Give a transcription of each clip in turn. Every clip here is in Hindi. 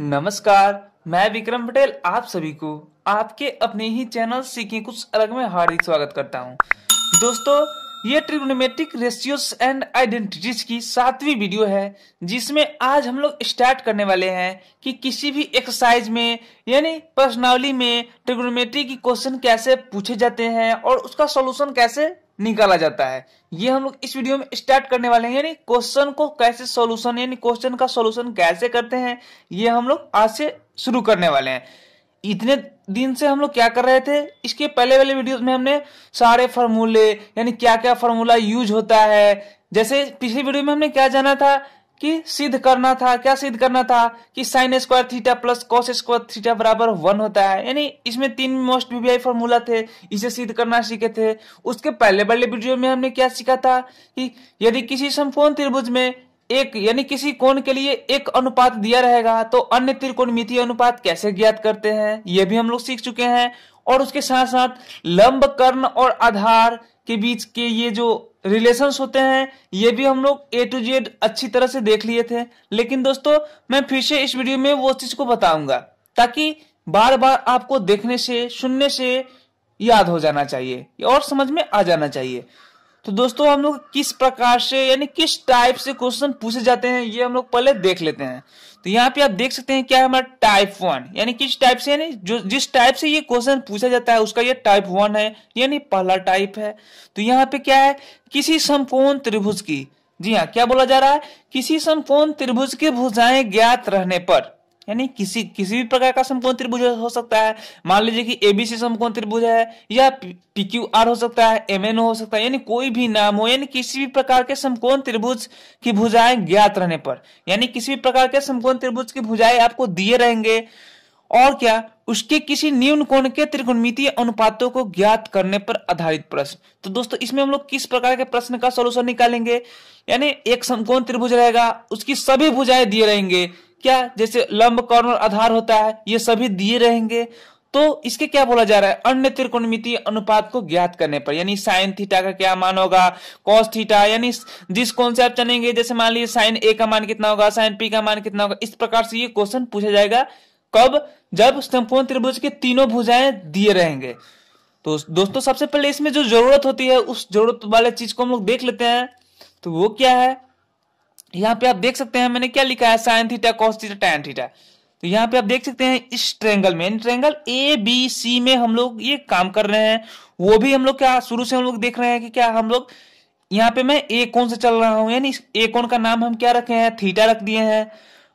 नमस्कार मैं विक्रम पटेल आप सभी को आपके अपने ही चैनल सीखे कुछ अलग में हार्दिक स्वागत करता हूं दोस्तों ये ट्रिग्नोमेट्रिक रेशियोस एंड आइडेंटिटीज की सातवीं वीडियो है जिसमें आज हम लोग स्टार्ट करने वाले हैं कि किसी भी एक्सरसाइज में यानी पर्सनली में ट्रिग्नोमेट्री की क्वेश्चन कैसे पूछे जाते हैं और उसका सॉल्यूशन कैसे निकाला जाता है ये हम लोग इस वीडियो में स्टार्ट करने वाले हैं यानी क्वेश्चन को कैसे सोल्यूशन यानी क्वेश्चन का सोल्यूशन कैसे करते हैं ये हम लोग आज से शुरू करने वाले हैं इतने दिन से हम लोग क्या कर रहे थे इसके पहले वाले वीडियोस में हमने सारे फॉर्मूले यानी क्या क्या फॉर्मूला यूज होता है जैसे पिछली वीडियो में हमने क्या जाना था कि सिद्ध करना था क्या सिद्ध करना था कि sine square theta plus cos square theta बराबर वन होता है यानी इसमें तीन मोस्ट बीबीआई फॉर्मूला थे इसे सिद्ध करना सीखे थे उसके पहले वाले वीडियो में हमने क्या सीखा था कि यदि किसी समकोण त्रिभुज में एक यानी किसी कोण के लिए एक अनुपात दिया रहेगा तो अन्य त्रिकोणमितीय अनुपात कैसे ज्ञात करते हैं यह भी हम लोग सीख चुके हैं और उसके साथ साथ लंब कर्ण और आधार के बीच के ये जो रिलेशन होते हैं ये भी हम लोग ए टू जेड अच्छी तरह से देख लिए थे लेकिन दोस्तों मैं फिर से इस वीडियो में वो चीज को बताऊंगा ताकि बार बार आपको देखने से सुनने से याद हो जाना चाहिए और समझ में आ जाना चाहिए तो दोस्तों हम लोग किस प्रकार से यानी किस टाइप से क्वेश्चन पूछे जाते हैं ये हम लोग पहले देख लेते हैं तो यहाँ पे आप देख सकते हैं क्या है हमारा टाइप वन यानी किस टाइप से यानी जो जिस टाइप से ये क्वेश्चन पूछा जाता है उसका ये टाइप वन है यानी पहला टाइप है तो यहाँ पे क्या है किसी समकोण त्रिभुज की जी हाँ क्या बोला जा रहा है किसी समकोण त्रिभुज की भुजाएं ज्ञात रहने पर यानी किसी किसी भी प्रकार का समकोण त्रिभुज हो सकता है मान लीजिए कि एबीसी समकोण त्रिभुज है या आर हो सकता है एमएन हो सकता है यानी कोई भी नाम हो यानी किसी भी प्रकार के समकोण त्रिभुज की भुजाएं ज्ञात रहने पर यानी किसी भी प्रकार के समकोण त्रिभुज की भुजाएं आपको दिए रहेंगे और क्या उसके किसी न्यून कोण के त्रिकोणमितीय अनुपातों को ज्ञात करने पर आधारित प्रश्न तो दोस्तों इसमें हम लोग किस प्रकार के प्रश्न का सोल्यूशन निकालेंगे यानी एक समकोण त्रिभुज रहेगा उसकी सभी भुजाएं दिए रहेंगे क्या जैसे लंब कर्ण आधार होता है ये सभी दिए रहेंगे तो इसके क्या बोला जा रहा है अन्य त्रिकोणमिति अनुपात को ज्ञात करने पर यानी साइन थीटा का क्या मान होगा कॉस थीटा यानी जिस कौन से आप चलेंगे जैसे मान लीजिए साइन ए का मान कितना होगा साइन पी का मान कितना होगा इस प्रकार से ये क्वेश्चन पूछा जाएगा कब जब संपूर्ण त्रिभुज के तीनों भुजाएं दिए रहेंगे तो दोस्तों सबसे पहले इसमें जो जरूरत होती है उस जरूरत वाले चीज को हम लोग देख लेते हैं तो वो क्या है यहाँ पे आप देख सकते हैं मैंने क्या लिखा है sine theta cos theta tan theta तो यहाँ पे आप देख सकते हैं इस ट्रेंगल में ट्रेंगल ए बी सी में हम लोग ये काम कर रहे हैं वो भी हम लोग क्या शुरू से हम लोग देख रहे हैं कि क्या हम लोग यहाँ पे मैं ए कोण से चल रहा हूँ यानी ए कोण का नाम हम क्या रखे हैं थीटा रख दिए हैं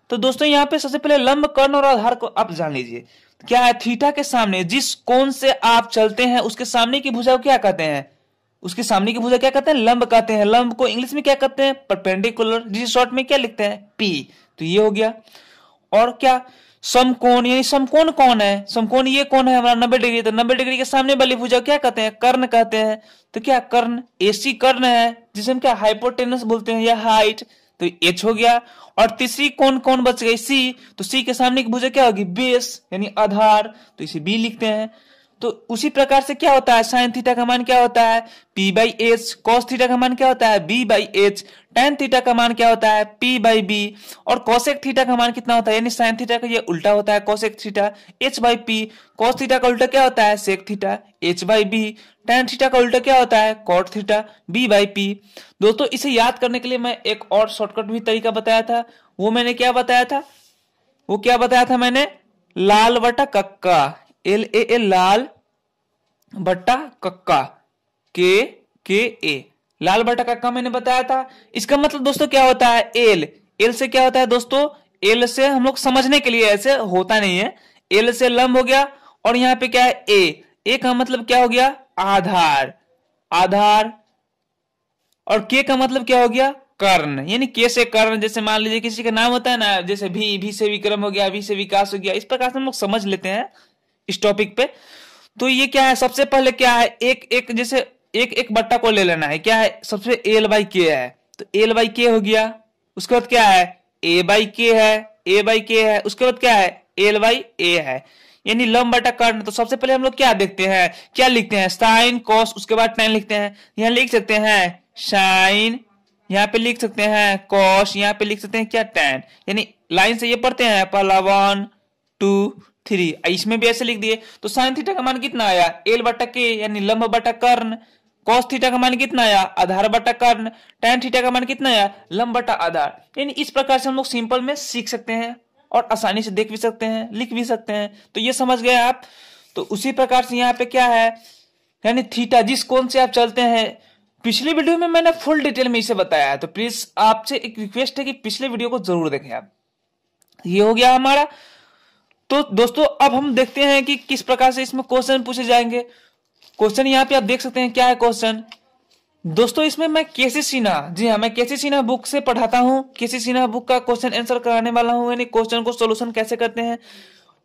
तो दोस्तों यहाँ पे सबसे पहले लंब कर्ण और आधार को आप जान लीजिए क्या है थीटा के सामने जिस कोण से आप चलते हैं उसके सामने की भुजा को क्या कहते हैं उसके सामने की भुजा क्या कहते हैं लंब कहते हैं लंब को इंग्लिश में क्या कहते हैं परपेंडिकुलर जिसे शॉर्ट में क्या लिखते हैं पी तो ये हो गया और क्या समकोण यानी समकोण कौन है समकोण ये कौन है हमारा नब्बे डिग्री तो नब्बे डिग्री के सामने वाली भुजा क्या कहते हैं कर्ण कहते हैं तो क्या कर्ण एसी कर्ण है जिसे हम क्या हाइपोटेनस बोलते हैं या हाइट तो एच हो गया और तीसरी कौन कौन बच गई सी तो सी के सामने की भुजा क्या होगी बेस यानी आधार तो इसे बी लिखते हैं तो उसी प्रकार से क्या होता है साइन थीटा का मान क्या होता है P by H cos theta का मान क्या होता है B by H tan theta का मान क्या होता है पी बाई बी और कॉशेक थीटा का मान कितना होता है यानी साइन थीटा का ये उल्टा होता है cosec theta H by P cos theta का उल्टा क्या होता है sec theta H by B tan theta का उल्टा क्या होता है cot theta B by P दोस्तों इसे याद करने के लिए मैं एक और शॉर्टकट भी तरीका बताया था वो मैंने क्या बताया था वो क्या बताया था मैंने लाल वटा कक्का एल ए ए लाल बट्टा कक्का के के ए लाल बट्टा कक्का मैंने बताया था इसका मतलब दोस्तों क्या होता है एल एल से क्या होता है दोस्तों एल से हम लोग समझने के लिए ऐसे होता नहीं है एल से लंब हो गया और यहाँ पे क्या है ए ए का मतलब क्या हो गया आधार आधार और के का मतलब क्या हो गया कर्ण यानी के से कर्ण जैसे मान लीजिए किसी का नाम होता है ना जैसे भी भी से विक्रम हो गया भी से विकास हो गया इस प्रकार से हम लोग समझ लेते हैं इस टॉपिक पे तो ये क्या है सबसे पहले क्या है एक एक जैसे एक एक बट्टा को ले लेना है क्या है सबसे एल बाई के है तो एल बाई के हो गया उसके बाद क्या है ए बाई के है ए बाई के है उसके बाद क्या है एल बाई ए है यानी लम बटा कर्ण तो सबसे पहले हम लोग क्या देखते हैं क्या लिखते हैं साइन कॉस उसके बाद टेन लिखते हैं यहाँ लिख सकते हैं साइन यहाँ पे लिख सकते हैं कॉस यहाँ पे लिख सकते हैं क्या टेन यानी लाइन से ये पढ़ते हैं पहला वन टू थ्री इसमें भी ऐसे लिख दिए तो साइन थीटा का मान कितना आया एल बटा के यानी लंब बटा कर्ण कॉस थीटा का मान कितना आया आधार बटा कर्ण टैन थीटा का मान कितना आया लंब बटा आधार यानी इस प्रकार से हम लोग सिंपल में सीख सकते हैं और आसानी से देख भी सकते हैं लिख भी सकते हैं तो ये समझ गए आप तो उसी प्रकार से यहाँ पे क्या है यानी थीटा जिस कोण से आप चलते हैं पिछले वीडियो में मैंने फुल डिटेल में इसे बताया है तो प्लीज आपसे एक रिक्वेस्ट है कि पिछले वीडियो को जरूर देखें आप ये हो गया हमारा तो दोस्तों अब हम देखते हैं कि किस प्रकार से इसमें क्वेश्चन पूछे जाएंगे क्वेश्चन यहाँ पे आप देख सकते हैं क्या है क्वेश्चन दोस्तों इसमें मैं केसी सिन्हा जी हाँ मैं केसी सिन्हा बुक से पढ़ाता हूँ केसी सिन्हा बुक का क्वेश्चन आंसर कराने वाला हूँ यानी क्वेश्चन को सोल्यूशन कैसे करते हैं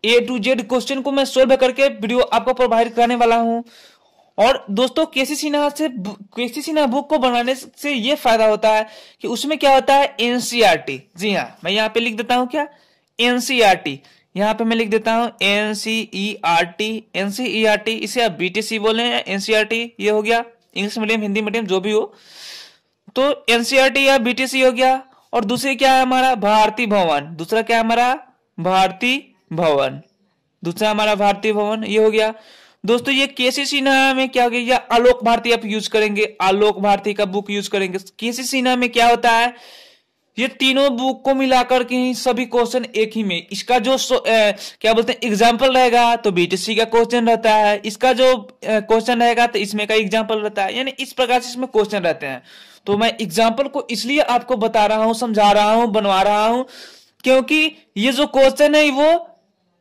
ए टू जेड क्वेश्चन को मैं सोल्व करके वीडियो आपको प्रोवाइड कराने वाला हूँ और दोस्तों केसी सिन्हा से केसी सिन्हा बुक को बनाने से ये फायदा होता है कि उसमें क्या होता है एनसीआरटी e जी हाँ मैं यहाँ पे लिख देता हूँ क्या एनसीआरटी यहाँ पे मैं लिख देता हूँ N C E R T N C E R T इसे आप बी टी सी बोले या एन सी आर टी ये हो गया इंग्लिश मीडियम हिंदी मीडियम जो भी हो तो एन सी आर टी या बी टी सी हो गया और दूसरी क्या है हमारा भारती भवन दूसरा क्या है हमारा भारती भवन दूसरा हमारा भारती भवन ये हो गया दोस्तों ये केसी सिन्हा में क्या हो गया या आलोक भारती आप यूज करेंगे आलोक भारती का बुक यूज करेंगे केसी सिन्हा में क्या होता है ये तीनों बुक को मिलाकर के ही सभी क्वेश्चन एक ही में इसका जो ए, क्या बोलते हैं एग्जाम्पल रहेगा तो बीटीसी का क्वेश्चन रहता है इसका जो क्वेश्चन रहेगा तो इसमें का एग्जाम्पल रहता है यानी इस प्रकार से इसमें क्वेश्चन रहते हैं तो मैं एग्जाम्पल को इसलिए आपको बता रहा हूं समझा रहा हूं बनवा रहा हूं क्योंकि ये जो क्वेश्चन है वो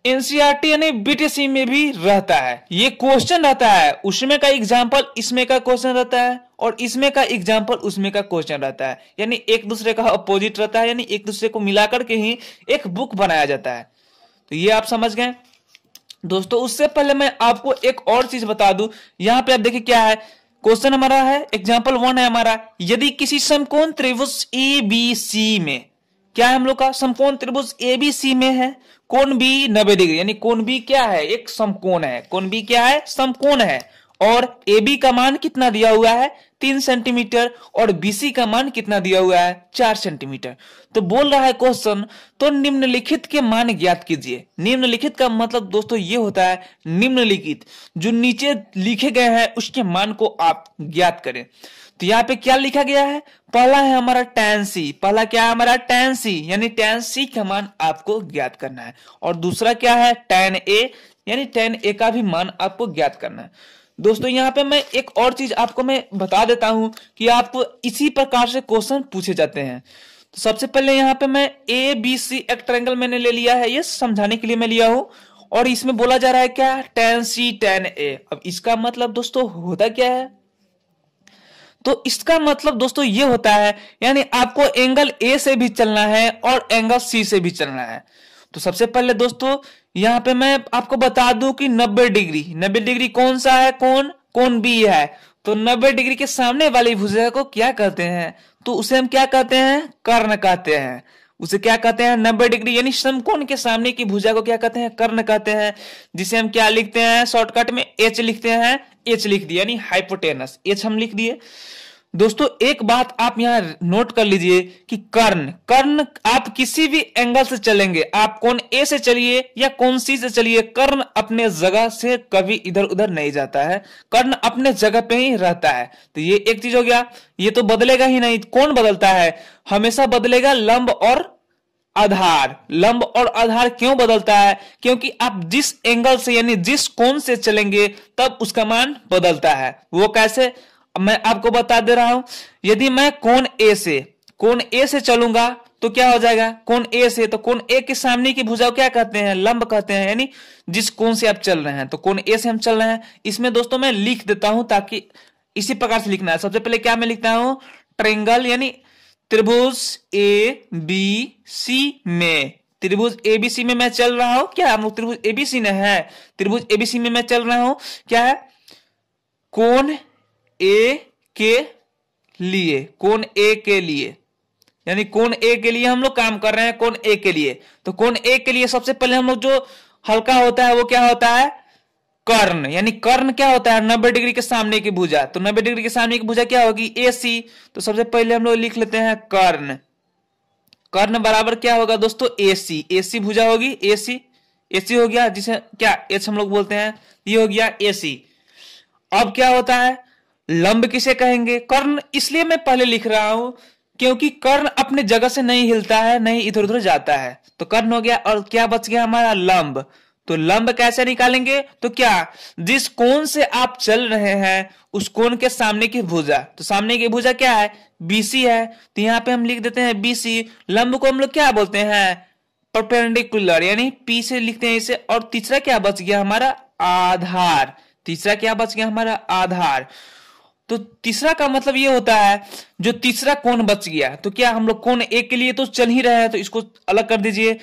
एनसीआरटी e यानी बीटीसी में भी रहता है ये क्वेश्चन रहता है उसमें का एग्जाम्पल इसमें का क्वेश्चन रहता है और इसमें का एग्जाम्पल उसमें का क्वेश्चन रहता है यानी एक दूसरे का अपोजिट रहता है यानी एक दूसरे को मिलाकर के ही एक बुक बनाया जाता है तो ये आप समझ गए दोस्तों उससे पहले मैं आपको एक और चीज बता दू यहाँ पे आप देखिए क्या है क्वेश्चन हमारा है एग्जाम्पल वन है हमारा यदि किसी समकोण त्रिभुज ए बी सी में क्या है हम लोग का समकोण त्रिभुज ए बी सी में है कोण भी नब्बे डिग्री यानी कोण भी क्या है एक समकोण है कोण भी क्या है समकोण है और ए बी का मान कितना दिया हुआ है तीन सेंटीमीटर और बीसी का मान कितना दिया हुआ है चार सेंटीमीटर तो बोल रहा है क्वेश्चन तो निम्नलिखित के मान ज्ञात कीजिए निम्नलिखित का मतलब दोस्तों ये होता है निम्नलिखित जो नीचे लिखे गए हैं उसके मान को आप ज्ञात करें तो यहाँ पे क्या लिखा गया है पहला है हमारा टैन सी पहला क्या है हमारा टैन सी यानी टैन सी का मान आपको ज्ञात करना है और दूसरा क्या है टैन ए यानी टैन ए का भी मान आपको ज्ञात करना है दोस्तों यहाँ पे मैं एक और चीज आपको मैं बता देता हूं कि आपको इसी प्रकार से क्वेश्चन पूछे जाते हैं तो सबसे पहले यहाँ पे मैं ए बी सी एक ट्रैंगल मैंने ले लिया है ये समझाने के लिए मैं लिया हूं और इसमें बोला जा रहा है क्या टेन सी टेन ए अब इसका मतलब दोस्तों होता क्या है तो इसका मतलब दोस्तों ये होता है यानी आपको एंगल ए से भी चलना है और एंगल सी से भी चलना है तो सबसे पहले दोस्तों यहाँ पे मैं आपको बता दूं कि 90 डिग्री 90 डिग्री कौन सा है कौन कौन बी है तो 90 डिग्री के सामने वाली भुजा को क्या कहते हैं तो उसे हम क्या कहते हैं कर्ण कहते हैं उसे क्या कहते हैं नब्बे डिग्री यानी समकोण के सामने की भुजा को क्या कहते हैं कर्ण कहते हैं जिसे हम क्या लिखते हैं शॉर्टकट में एच लिखते हैं एच लिख दिया यानी हाइपोटेनस एच हम लिख दिए दोस्तों एक बात आप यहां नोट कर लीजिए कि कर्ण कर्ण आप किसी भी एंगल से चलेंगे आप कौन ए से चलिए या कौन सी से चलिए कर्ण अपने जगह से कभी इधर उधर नहीं जाता है कर्ण अपने जगह पे ही रहता है तो ये एक चीज हो गया ये तो बदलेगा ही नहीं कौन बदलता है हमेशा बदलेगा लंब और आधार लंब और आधार क्यों बदलता है क्योंकि आप जिस एंगल से यानी जिस कोण से चलेंगे तब उसका मान बदलता है वो कैसे मैं आपको बता दे रहा हूं यदि मैं कोण ए से कोण ए से चलूंगा तो क्या हो जाएगा कोण ए से तो कोण ए के सामने की भुजा क्या कहते हैं लंब कहते हैं यानी जिस कोण से आप चल रहे हैं तो कोण ए से हम चल रहे हैं इसमें दोस्तों मैं लिख देता हूं ताकि इसी प्रकार से लिखना है सबसे पहले क्या मैं लिखता हूं ट्रेंगल यानी त्रिभुज ए बी सी में त्रिभुज एबीसी में मैं चल रहा हूं क्या त्रिभुज एबीसी में है त्रिभुज एबीसी में मैं चल रहा हूं क्या है कोण ए के लिए कोण ए के लिए यानी कोण ए के लिए हम लोग काम कर रहे हैं कोण ए के लिए तो कोण ए के लिए सबसे पहले हम लोग जो हल्का होता है वो क्या होता है कर्ण यानी कर्ण क्या होता है नब्बे डिग्री के सामने की भुजा तो नब्बे डिग्री के सामने की भुजा क्या होगी ए सी तो सबसे पहले हम लोग लिख लेते हैं कर्ण कर्ण बराबर क्या होगा दोस्तों ए सी ए सी भुजा होगी ए सी ए सी हो गया जिसे क्या एच हम लोग बोलते हैं ये हो गया ए सी अब क्या होता है लंब किसे कहेंगे कर्ण इसलिए मैं पहले लिख रहा हूं क्योंकि कर्ण अपने जगह से नहीं हिलता है नहीं इधर उधर जाता है तो कर्ण हो गया और क्या बच गया हमारा लंब तो लंब कैसे निकालेंगे तो क्या जिस कोण से आप चल रहे हैं उस कोण के सामने की भुजा तो सामने की भुजा क्या है बीसी है तो यहाँ पे हम लिख देते हैं बीसी लंब को हम लोग क्या बोलते हैं परपेंडिकुलर यानी पी से लिखते हैं इसे और तीसरा क्या बच गया हमारा आधार तीसरा क्या बच गया हमारा आधार तो तीसरा का मतलब ये होता है जो तीसरा कोण बच गया तो क्या हम लोग कोण एक के लिए तो चल ही रहे हैं तो इसको अलग कर दीजिए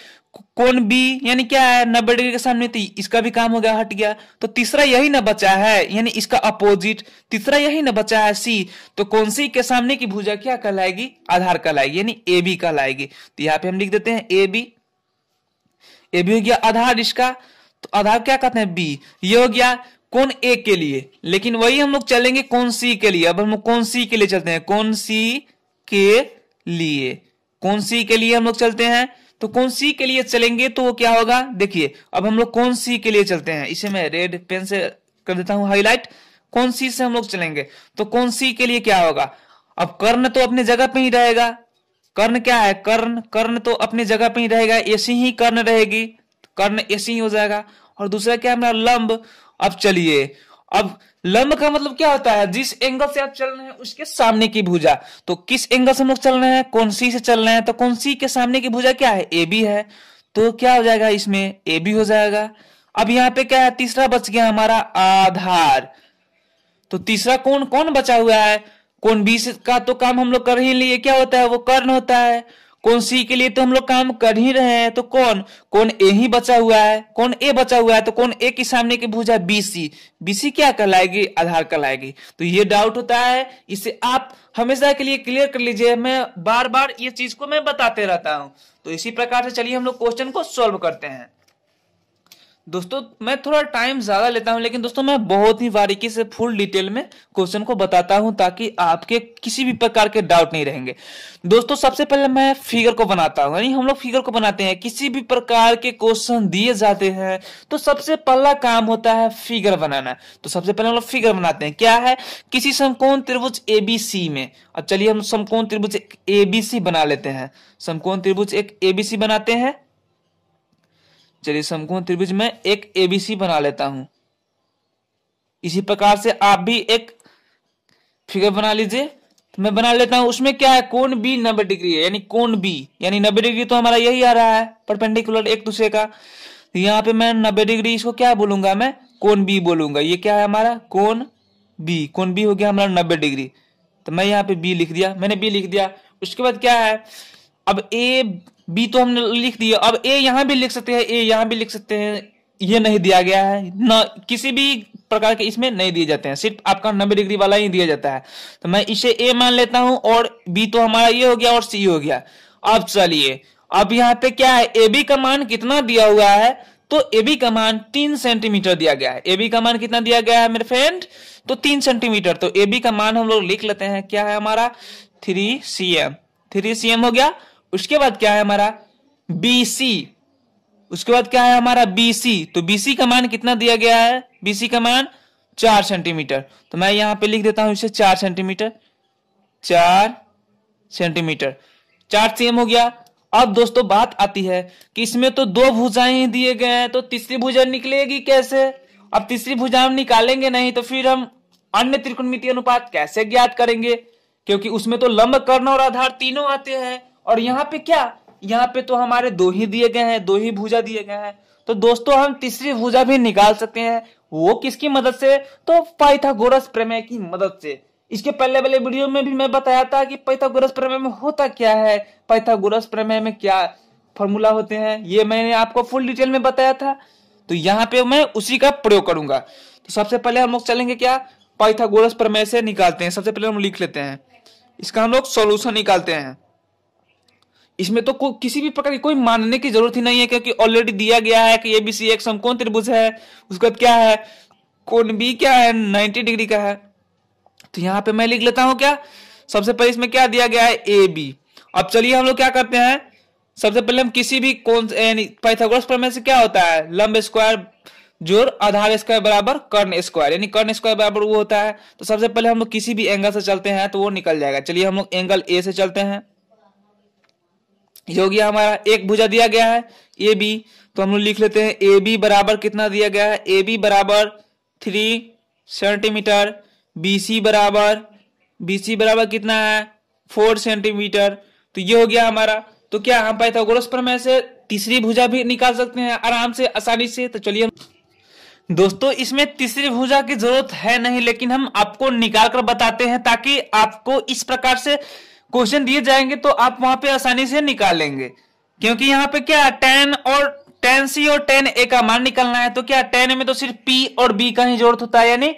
कौन बी यानी क्या है नब्बे डिग्री के सामने तो इसका भी काम हो गया हट गया तो तीसरा यही ना बचा है यानी इसका अपोजिट तीसरा यही ना बचा है सी तो कौन सी के सामने की भुजा क्या कहलाएगी आधार कहलाएगी यानी ए बी कहलाएगी तो यहाँ पे हम लिख देते हैं ए बी ए बी हो गया आधार इसका तो आधार क्या कहते हैं बी ये हो गया कौन ए के लिए लेकिन वही हम लोग चलेंगे कौन सी के लिए अब हम लोग कौन सी के लिए चलते हैं कौन सी के लिए कौन सी के लिए हम लोग चलते हैं तो कौन सी के लिए चलेंगे तो वो क्या होगा देखिए अब हम लोग कौन सी के लिए चलते हैं इसे मैं रेड पेन से कर देता हूं हाईलाइट कौन सी से हम लोग चलेंगे तो कौन सी के लिए क्या होगा अब कर्ण तो अपने जगह पे ही रहेगा कर्ण क्या है कर्ण कर्ण तो अपने जगह पे ही रहेगा ऐसी ही कर्ण रहेगी कर्ण ऐसी ही हो जाएगा और दूसरा क्या हमारा लंब अब चलिए अब लंब का मतलब क्या होता है जिस एंगल से आप चल रहे हैं उसके सामने की भुजा तो किस एंगल से हम लोग चल रहे हैं कौन सी से चल रहे हैं तो कौन सी के सामने की भुजा क्या है ए बी है तो क्या हो जाएगा इसमें ए बी हो जाएगा अब यहाँ पे क्या है तीसरा बच गया हमारा आधार तो तीसरा कौन कौन बचा हुआ है कौन बी से का तो काम हम लोग कर ही लिए क्या होता है वो कर्ण होता है कौन सी के लिए तो हम लोग काम कर ही रहे हैं तो कौन कौन ए ही बचा हुआ है कौन ए बचा हुआ है तो कौन ए के सामने की भुजा बी सी क्या कहलाएगी आधार कहलाएगी तो ये डाउट होता है इसे आप हमेशा के लिए क्लियर कर लीजिए मैं बार बार ये चीज को मैं बताते रहता हूँ तो इसी प्रकार से चलिए हम लोग क्वेश्चन को सोल्व करते हैं दोस्तों मैं थोड़ा टाइम ज्यादा लेता हूं लेकिन दोस्तों मैं बहुत ही बारीकी से फुल डिटेल में क्वेश्चन को बताता हूं ताकि आपके किसी भी प्रकार के डाउट नहीं रहेंगे दोस्तों सबसे पहले मैं फिगर को बनाता हूं यानी हम लोग फिगर को बनाते हैं किसी भी प्रकार के क्वेश्चन दिए जाते हैं तो सबसे पहला काम होता है फिगर बनाना तो सबसे पहले हम लोग फिगर बनाते हैं क्या है किसी समकोण त्रिभुज एबीसी में और चलिए हम समकोण त्रिभुज एबीसी बना लेते हैं समकोण त्रिभुज एक एबीसी बनाते हैं चलिए समकोण त्रिभुज में एक एबीसी बना लेता हूं इसी प्रकार से आप भी एक फिगर बना लीजिए तो मैं बना लेता हूं उसमें क्या है कोण बी नब्बे डिग्री है यानी कोण बी यानी नब्बे डिग्री तो हमारा यही आ रहा है परपेंडिकुलर एक दूसरे का तो यहाँ पे मैं नब्बे डिग्री इसको क्या बोलूंगा मैं कोण बी बोलूंगा ये क्या है हमारा कोण बी कोण बी हो गया हमारा नब्बे डिग्री तो मैं यहाँ पे बी लिख दिया मैंने बी लिख दिया उसके बाद क्या है अब ए बी तो हमने लिख दिया अब ए यहां भी लिख सकते हैं ए यहां भी लिख सकते हैं ये नहीं दिया गया है न किसी भी प्रकार के इसमें नहीं दिए जाते हैं सिर्फ आपका नब्बे डिग्री वाला ही दिया जाता है तो मैं इसे ए मान लेता हूं और बी तो हमारा ये हो गया और सी हो गया अब चलिए अब यहाँ पे क्या है ए बी का मान कितना दिया हुआ है तो ए बी का मान तीन सेंटीमीटर दिया गया है ए बी का मान कितना दिया गया है मेरे फ्रेंड तो तीन सेंटीमीटर तो ए बी का मान हम लोग लिख लेते हैं क्या है हमारा three C M three C M हो गया उसके बाद क्या है हमारा बीसी उसके बाद क्या है हमारा बीसी तो बीसी का मान कितना दिया गया है बीसी का मान चार सेंटीमीटर तो मैं यहां पे लिख देता हूं इसे चार सेंटीमीटर चार सेंटीमीटर चार सेम हो गया अब दोस्तों बात आती है कि इसमें तो दो भुजाएं दिए गए हैं तो तीसरी भुजा निकलेगी कैसे अब तीसरी भुजा हम निकालेंगे नहीं तो फिर हम अन्य त्रिकोणमितीय अनुपात कैसे ज्ञात करेंगे क्योंकि उसमें तो लंब कर्ण और आधार तीनों आते हैं और यहाँ पे क्या यहाँ पे तो हमारे दो ही दिए गए हैं दो ही भुजा दिए गए हैं तो दोस्तों हम तीसरी भुजा भी निकाल सकते हैं वो किसकी मदद से तो पाइथागोरस प्रमेय की मदद से इसके पहले वाले वीडियो में भी मैं बताया था कि पाइथागोरस प्रमेय में होता क्या है पाइथागोरस प्रमेय में क्या फॉर्मूला होते हैं ये मैंने आपको फुल डिटेल में बताया था तो यहाँ पे मैं उसी का प्रयोग करूंगा तो सबसे पहले हम लोग चलेंगे क्या पाइथागोरस प्रमेय से निकालते हैं सबसे पहले हम लिख लेते हैं इसका हम लोग सोल्यूशन निकालते हैं इसमें तो को, किसी भी प्रकार की कोई मानने की जरूरत ही नहीं है क्योंकि ऑलरेडी दिया गया है कि सी एक समकोण त्रिभुज है उसके बाद क्या है कोण बी क्या है नाइनटी डिग्री का है तो यहां पे मैं लिख लेता हूं क्या सबसे पहले इसमें क्या दिया गया है ए बी अब चलिए हम लोग क्या करते हैं सबसे पहले हम किसी भी कोण यानी पाइथागोरस प्रमेय से क्या होता है लंब स्क्वायर जोर आधार स्क्वायर बराबर कर्ण स्क्वायर यानी कर्ण स्क्वायर बराबर वो होता है तो सबसे पहले हम लोग किसी भी एंगल से चलते हैं तो वो निकल जाएगा चलिए हम लोग एंगल ए से चलते हैं योग्य हमारा एक भुजा दिया गया है ए बी तो हम लोग लिख लेते हैं ए बी बराबर कितना दिया गया है ए बी बराबर थ्री सेंटीमीटर बी सी बराबर बी सी बराबर कितना है फोर सेंटीमीटर तो ये हो गया हमारा तो क्या हम पाइथागोरस प्रमेय से तीसरी भुजा भी निकाल सकते हैं आराम से आसानी से तो चलिए दोस्तों इसमें तीसरी भुजा की जरूरत है नहीं लेकिन हम आपको निकाल कर बताते हैं ताकि आपको इस प्रकार से क्वेश्चन दिए जाएंगे तो आप वहां पे आसानी से निकालेंगे क्योंकि यहाँ पे क्या टेन और टेन सी और टेन ए का मान निकालना है तो क्या टेन में तो सिर्फ पी और बी का ही जरूरत होता है यानी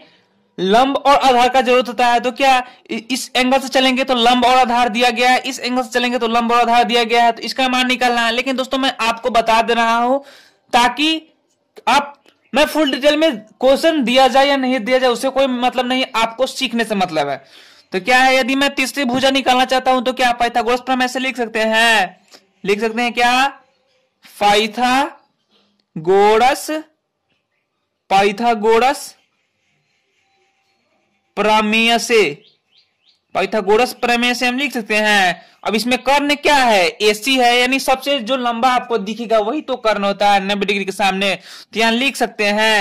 लंब और आधार का जरूरत होता है तो क्या इस एंगल से चलेंगे तो लंब और आधार दिया गया है इस एंगल से चलेंगे तो लंब और आधार दिया गया है तो इसका मान निकालना है लेकिन दोस्तों मैं आपको बता दे रहा हूं ताकि आप मैं फुल डिटेल में क्वेश्चन दिया जाए या नहीं दिया जाए उसे कोई मतलब नहीं आपको सीखने से मतलब है तो क्या है यदि मैं तीसरी भुजा निकालना चाहता हूं तो क्या पाइथागोरस प्रमेय से लिख सकते हैं लिख सकते हैं क्या फाइथा गोरस पाइथागोरस प्रमेय से पाइथागोरस प्रमेय से हम लिख सकते हैं अब इसमें कर्ण क्या है एसी है यानी सबसे जो लंबा आपको दिखेगा वही तो कर्ण होता है नब्बे डिग्री के सामने तो यहां लिख सकते हैं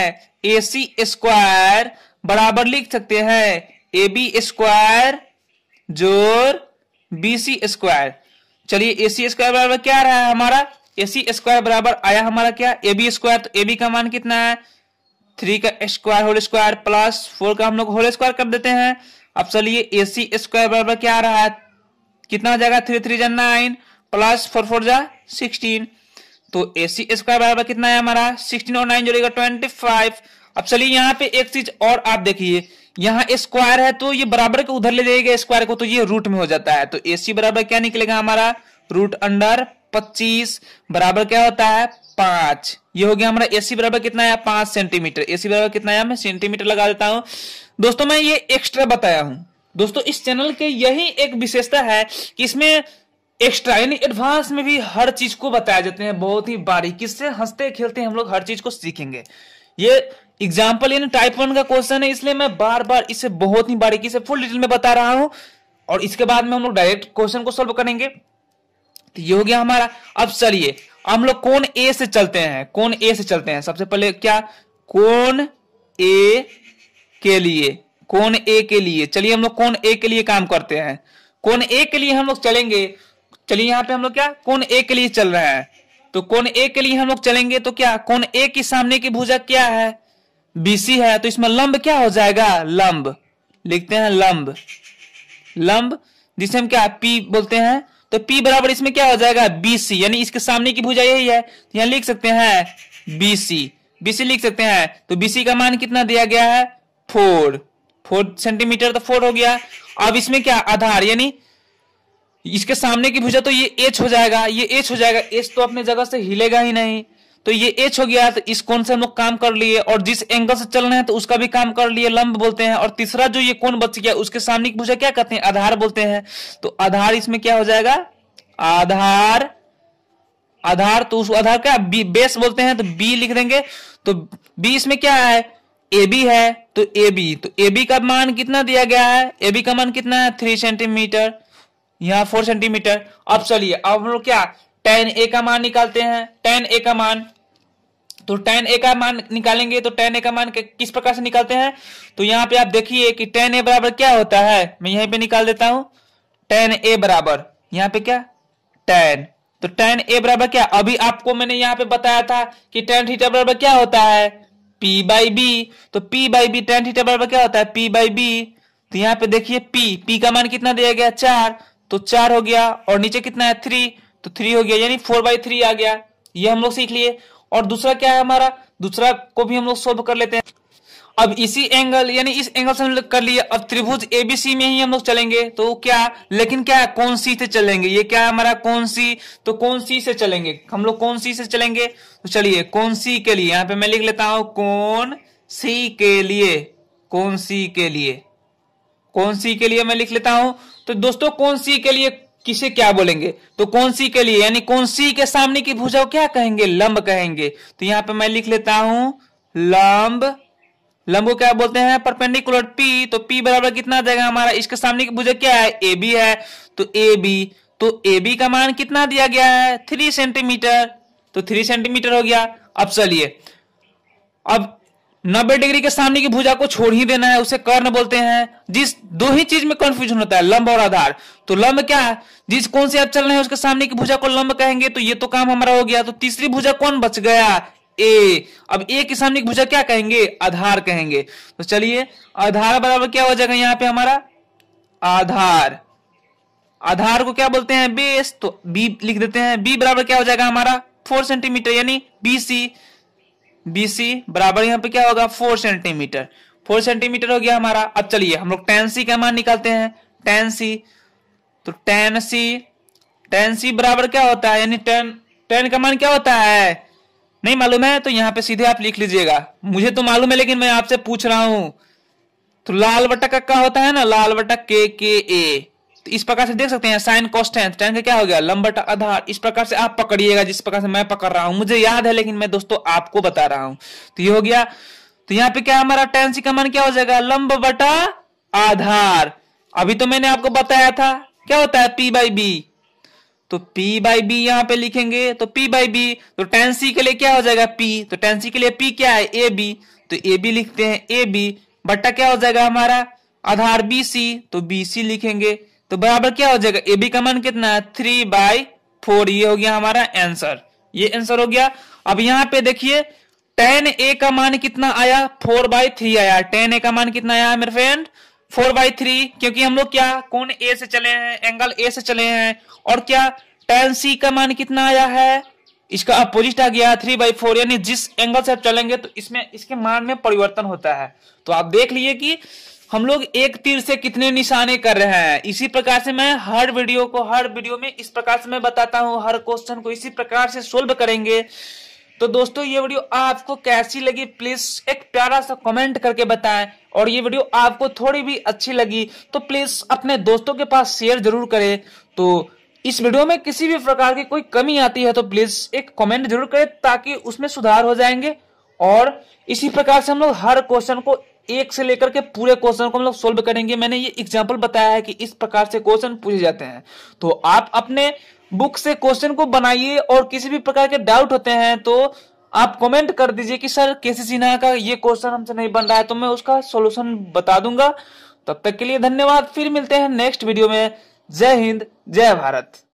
एसी स्क्वायर बराबर लिख सकते हैं ए बी स्क्वायर जोर बी सी स्क्वायर चलिए ए सी स्क्वायर बराबर क्या रहा है हमारा ए सी स्क्वायर बराबर आया हमारा क्या ए बी स्क्वायर तो ए बी का मान कितना है थ्री का square whole square plus four का हम लोग होल स्क्वायर कर देते हैं अब चलिए ए सी स्क्वायर बराबर क्या रहा है कितना जाएगा थ्री थ्री जा नाइन प्लस फोर फोर जा सिक्सटीन तो ए सी स्क्वायर बराबर कितना है हमारा सिक्सटीन और नाइन जोड़ेगा ट्वेंटी फाइव अब चलिए यहाँ पे एक चीज और आप देखिए यहाँ स्क्वायर है तो ये बराबर के उधर ले जाइएगा स्क्वायर को तो ये रूट में हो जाता है तो एसी बराबर क्या निकलेगा हमारा रूट अंडर पच्चीस बराबर क्या होता है पांच ये हो गया हमारा एसी बराबर कितना आया पांच सेंटीमीटर एसी बराबर कितना आया मैं सेंटीमीटर लगा देता हूं दोस्तों मैं ये एक्स्ट्रा बताया हूं दोस्तों इस चैनल के यही एक विशेषता है कि इसमें एक्स्ट्रा यानी एडवांस में भी हर चीज को बताया जाते हैं बहुत ही बारीकी से हंसते खेलते हम लोग हर चीज को सीखेंगे ये एग्जाम्पल यानी टाइप वन का क्वेश्चन है इसलिए मैं बार बार इसे बहुत ही बारीकी से फुल डिटेल में बता रहा हूं और इसके बाद में हम लोग डायरेक्ट क्वेश्चन को सोल्व करेंगे तो ये हो गया हमारा अब चलिए हम लोग कौन ए से चलते हैं कौन ए से चलते हैं सबसे पहले क्या कौन ए के लिए कौन ए के लिए चलिए हम लोग कौन ए के लिए काम करते हैं कौन ए के लिए हम लोग चलेंगे चलिए यहाँ पे हम लोग क्या कौन ए के लिए चल रहे हैं तो कौन ए के लिए हम लोग चलेंगे तो क्या कौन ए के सामने की भुजा क्या है बीसी है तो इसमें लंब क्या हो जाएगा लंब लिखते हैं लंब लंब जिसे हम क्या पी बोलते हैं तो पी बराबर इसमें क्या हो जाएगा बीसी यानी इसके सामने की भुजा यही है तो यहां लिख सकते हैं BC बीसी लिख सकते हैं तो बीसी का मान कितना दिया गया है फोर फोर सेंटीमीटर तो फोर हो गया अब इसमें क्या आधार यानी इसके सामने की भुजा तो ये एच हो जाएगा ये एच हो जाएगा एच तो अपने जगह से हिलेगा ही नहीं तो ये एच हो गया तो इस कोण से हम लोग काम कर लिए और जिस एंगल से चल रहे हैं तो उसका भी काम कर लिए लंब बोलते हैं और तीसरा जो ये कोण बच गया उसके सामने की भुजा क्या कहते हैं आधार बोलते हैं तो आधार इसमें क्या हो जाएगा आधार आधार तो उस आधार क्या बेस बोलते हैं तो बी लिख देंगे तो बी इसमें क्या है ए बी है तो ए बी तो ए बी का मान कितना दिया गया है ए बी का मान कितना है थ्री सेंटीमीटर यहाँ फोर सेंटीमीटर अब चलिए अब हम लोग क्या टेन ए का मान निकालते हैं टेन ए का मान तो टेन ए का मान निकालेंगे तो टेन ए का मान किस प्रकार से निकालते हैं तो यहाँ पे आप देखिए कि टेन ए बराबर क्या होता है मैं यहीं पे निकाल देता हूं टेन ए बराबर यहाँ पे क्या टेन तो टेन ए बराबर क्या अभी आपको मैंने यहाँ पे बताया था कि टेन थीटा बराबर क्या होता है पी बाई बी तो P by B tan theta बराबर क्या होता है पी बाई बी तो यहाँ पे देखिए पी पी का मान कितना दिया गया चार तो चार हो गया और नीचे कितना है थ्री तो थ्री हो गया यानी फोर बाई थ्री आ गया ये हम लोग सीख लिए और दूसरा क्या है हमारा दूसरा को भी हम लोग सोल्व कर लेते हैं अब इसी एंगल यानी इस एंगल से हम लोग कर लिए अब त्रिभुज एबीसी में ही हम लोग चलेंगे तो क्या लेकिन क्या है कौन सी से चलेंगे ये क्या है हमारा कौन सी तो कौन सी से चलेंगे हम लोग कौन सी से चलेंगे तो चलिए कौन सी के लिए यहाँ पे मैं लिख लेता हूं कौन सी के लिए कौन सी के लिए कौन सी के लिए मैं लिख लेता हूं तो दोस्तों कौन सी के लिए किसे क्या बोलेंगे तो कौन सी के लिए यानी कौन सी के सामने की भुजा को क्या कहेंगे लंब कहेंगे तो यहां पे मैं लिख लेता हूं लंब लंब को क्या बोलते हैं परपेंडिकुलर पी तो पी बराबर कितना जाएगा हमारा इसके सामने की भुजा क्या है ए बी है तो ए बी तो ए बी का मान कितना दिया गया है थ्री सेंटीमीटर तो थ्री सेंटीमीटर हो गया अब चलिए अब नब्बे डिग्री के सामने की भुजा को छोड़ ही देना है उसे कर्ण बोलते हैं जिस दो ही चीज में कंफ्यूजन होता है लंब और आधार तो लंब क्या है जिस कौन से आप चल रहे हैं उसके सामने की भुजा को लंब कहेंगे तो ये तो काम हमारा हो गया तो तीसरी भुजा कौन बच गया ए अब ए के सामने की भुजा क्या कहेंगे आधार कहेंगे तो चलिए आधार बराबर क्या हो जाएगा यहाँ पे हमारा आधार आधार को क्या बोलते हैं बेस तो बी लिख देते हैं बी बराबर क्या हो जाएगा हमारा फोर सेंटीमीटर यानी बी सी BC बराबर यहाँ पे क्या होगा फोर सेंटीमीटर फोर सेंटीमीटर हो गया हमारा अब चलिए हम लोग टेन सी का मान निकालते हैं टेन सी तो टेन सी टेन सी बराबर क्या होता है यानी टेन टेन का मान क्या होता है नहीं मालूम है तो यहाँ पे सीधे आप लिख लीजिएगा मुझे तो मालूम है लेकिन मैं आपसे पूछ रहा हूं तो लाल बटा का होता है ना लाल बटा के के ए तो इस प्रकार से देख सकते हैं साइन कॉस टेन क्या हो गया लंबट आधार इस प्रकार से आप पकड़िएगा जिस प्रकार से मैं पकड़ रहा हूं मुझे याद है लेकिन मैं दोस्तों आपको बता रहा हूं तो ये हो गया तो यहाँ पे क्या हमारा टेन सी का मान क्या हो जाएगा लंब बटा आधार अभी तो मैंने आपको बताया था क्या होता है पी बाई बी तो पी बाई बी यहाँ पे लिखेंगे तो पी बाई बी तो टेन सी के लिए क्या हो जाएगा पी तो टेन सी के लिए पी क्या है ए बी तो ए बी लिखते हैं ए बी बट्टा क्या हो जाएगा हमारा आधार बी सी तो बी सी लिखेंगे तो बराबर क्या हो जाएगा ए बी का मान कितना है थ्री बाई फोर ये हो गया हमारा आंसर ये आंसर हो गया अब यहाँ पे देखिए टेन ए का मान कितना आया फोर बाई थ्री आया टेन ए का मान कितना आया मेरे फ्रेंड फोर बाई थ्री क्योंकि हम लोग क्या कौन ए से चले हैं एंगल ए से चले हैं और क्या टेन सी का मान कितना आया है इसका अपोजिट आ गया थ्री बाई फोर यानी जिस एंगल से आप चलेंगे तो इसमें इसके मान में परिवर्तन होता है तो आप देख लिए कि हम लोग एक तीर से कितने निशाने कर रहे हैं इसी प्रकार से मैं हर वीडियो को हर वीडियो में इस प्रकार से मैं बताता हूं हर क्वेश्चन को इसी प्रकार से सोल्व करेंगे तो दोस्तों ये वीडियो आपको कैसी लगी प्लीज एक प्यारा सा कमेंट करके बताएं और ये वीडियो आपको थोड़ी भी अच्छी लगी तो प्लीज अपने दोस्तों के पास शेयर जरूर करें तो इस वीडियो में किसी भी प्रकार की कोई कमी आती है तो प्लीज एक कमेंट जरूर करें ताकि उसमें सुधार हो जाएंगे और इसी प्रकार से हम लोग हर क्वेश्चन को एक से लेकर के पूरे क्वेश्चन को हम लोग सोल्व करेंगे मैंने ये एग्जाम्पल बताया है कि इस प्रकार से क्वेश्चन पूछे जाते हैं तो आप अपने बुक से क्वेश्चन को बनाइए और किसी भी प्रकार के डाउट होते हैं तो आप कमेंट कर दीजिए कि सर कैसे सिन्हा का ये क्वेश्चन हमसे नहीं बन रहा है तो मैं उसका सोल्यूशन बता दूंगा तब तक के लिए धन्यवाद फिर मिलते हैं नेक्स्ट वीडियो में जय हिंद जय भारत